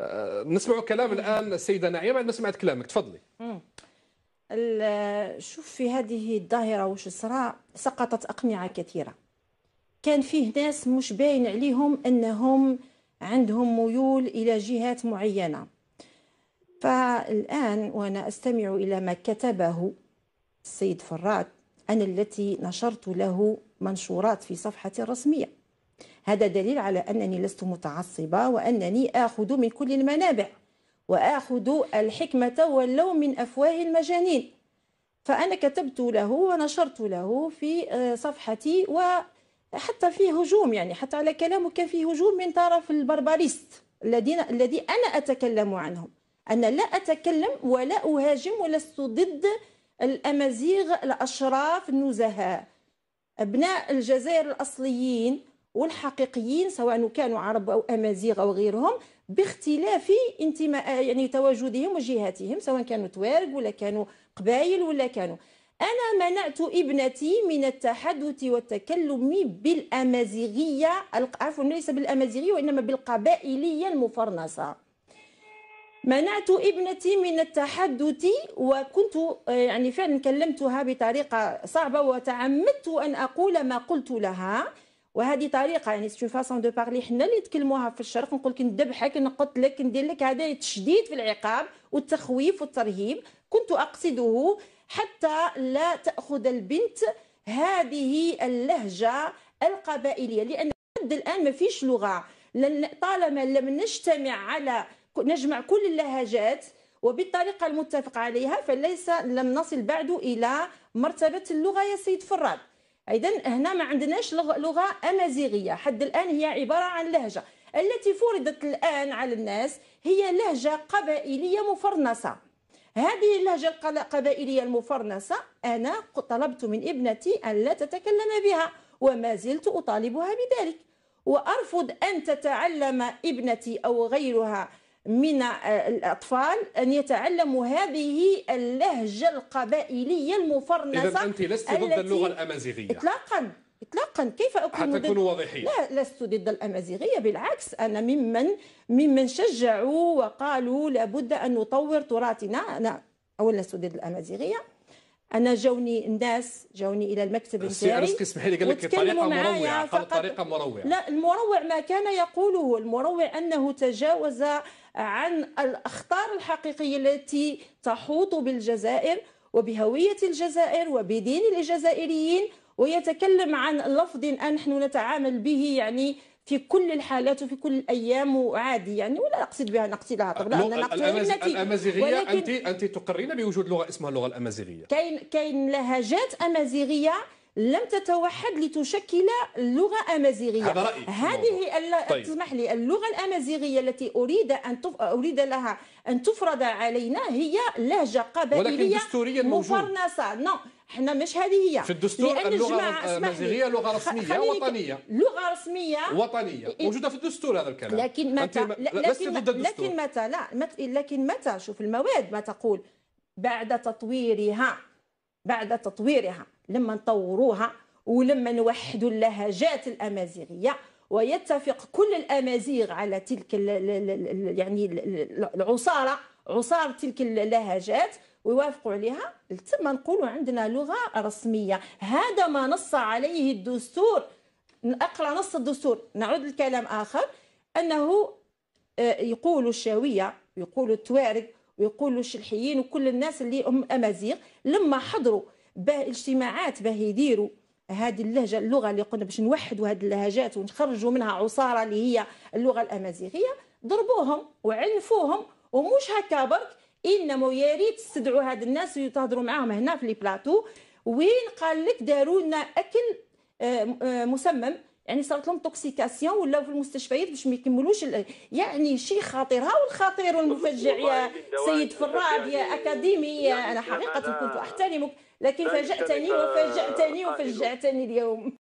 آه، نسمع كلام الان السيده نعيمه بعد ما سمعت كلامك تفضلي شوف في هذه الظاهره واش صرا سقطت اقنعه كثيره كان فيه ناس مش باين عليهم انهم عندهم ميول الى جهات معينه فالان وانا استمع الى ما كتبه السيد فرات انا التي نشرت له منشورات في صفحتي الرسميه هذا دليل على أنني لست متعصبة وأنني آخذ من كل المنابع وآخذ الحكمة واللوم من أفواه المجانين فأنا كتبت له ونشرت له في آه، صفحتي وحتى في هجوم يعني حتى على كلامك في هجوم من طرف البربريست الذين الذي أنا أتكلم عنهم أنا لا أتكلم ولا أهاجم ولست ضد الأمازيغ الأشراف النزهاء أبناء الجزائر الأصليين والحقيقيين سواء كانوا عرب أو أمازيغ أو غيرهم باختلاف انتماء يعني تواجدهم وجهاتهم سواء كانوا توارق ولا كانوا قبائل ولا كانوا أنا منعت ابنتي من التحدث والتكلم بالأمازيغية عفوا ليس بالأمازيغية وإنما بالقبائلية المفرنسة منعت ابنتي من التحدث وكنت يعني فعلا كلمتها بطريقة صعبة وتعمدت أن أقول ما قلت لها وهذه طريقه يعني سي فاسون دو بارلي حنا اللي نتكلموها في الشرق نقول لك نذبحك نقتلك ندير لك هذا التشديد في العقاب والتخويف والترهيب كنت اقصده حتى لا تاخذ البنت هذه اللهجه القبائليه لان لحد الان ما فيش لغه لان طالما لم نجتمع على نجمع كل اللهجات وبالطريقه المتفق عليها فليس لم نصل بعد الى مرتبه اللغه يا سيد فراد اذا هنا ما عندناش لغه امازيغيه حد الان هي عباره عن لهجه التي فرضت الان على الناس هي لهجه قبائليه مفرنسه هذه اللهجة القبائلية المفرنسة أنا طلبت من ابنتي أن لا تتكلم بها وما زلت أطالبها بذلك وأرفض أن تتعلم ابنتي أو غيرها من آه، الأطفال أن يتعلموا هذه اللهجة القبائلية المفرنسة إذا أنت لست ضد اللغة الأمازيغية إطلاقا اطلاقا كيف اكون حتى تكونوا واضحين لا لست ضد الامازيغيه بالعكس انا ممن ممن شجعوا وقالوا لابد ان نطور تراثنا انا اولا لست ضد الامازيغيه انا جاوني الناس جاوني الى المكتب نتاعي رزقي اسمحي لي قال لك طريقه مروعه قال طريقه مروعه لا المروع ما كان يقوله المروع انه تجاوز عن الاخطار الحقيقيه التي تحوط بالجزائر وبهويه الجزائر وبدين الجزائريين ويتكلم عن لفظ ان نحن نتعامل به يعني في كل الحالات وفي كل الايام وعادي يعني ولا اقصد بها نقصد لها طبعا لان الأمازيغ الامازيغيه انت انت تقرين بوجود لغه اسمها اللغه الامازيغيه كاين كاين لهجات امازيغيه لم تتوحد لتشكل لغه امازيغيه هذا رأيي هذه الل... طيب. تسمح لي اللغه الامازيغيه التي اريد ان تف... اريد لها ان تفرض علينا هي لهجه قبائليه ولكن دستوريا مفرنصه نو حنا مش هذه هي في الدستور لأن اللغه الامازيغيه لغه رسميه وطنيه لغه رسميه وطنيه موجوده في الدستور هذا الكلام لكن متى لكن, لكن متى لا لكن متى شوف المواد ما تقول بعد تطويرها بعد تطويرها لما نطوروها ولما نوحدوا اللهجات الامازيغيه ويتفق كل الامازيغ على تلك يعني العصاره عصار تلك اللهجات ويوافقوا عليها تما نقولوا عندنا لغه رسميه هذا ما نص عليه الدستور اقرا نص الدستور نعود لكلام اخر انه آه، يقولوا الشاويه ويقولوا التوارق ويقولوا الشلحيين وكل الناس اللي هم امازيغ لما حضروا اجتماعات باه يديروا هذه اللهجه اللغه اللي قلنا باش نوحدوا هذه اللهجات ونخرجوا منها عصاره اللي هي اللغه الامازيغيه ضربوهم وعنفوهم ومش هكا برك انما يا ريت تستدعوا هاد الناس وتهضروا معاهم هنا في لي بلاطو وين قال لك داروا لنا اكل آه، آه، مسمم يعني صارت لهم توكسيكاسيون ولاو في المستشفيات باش ما يكملوش يعني شيء خطير ها الخطير والمفجع يا سيد فراد يا اكاديمي انا حقيقه كنت احترمك لكن فاجاتني وفاجاتني آه، وفاجاتني اليوم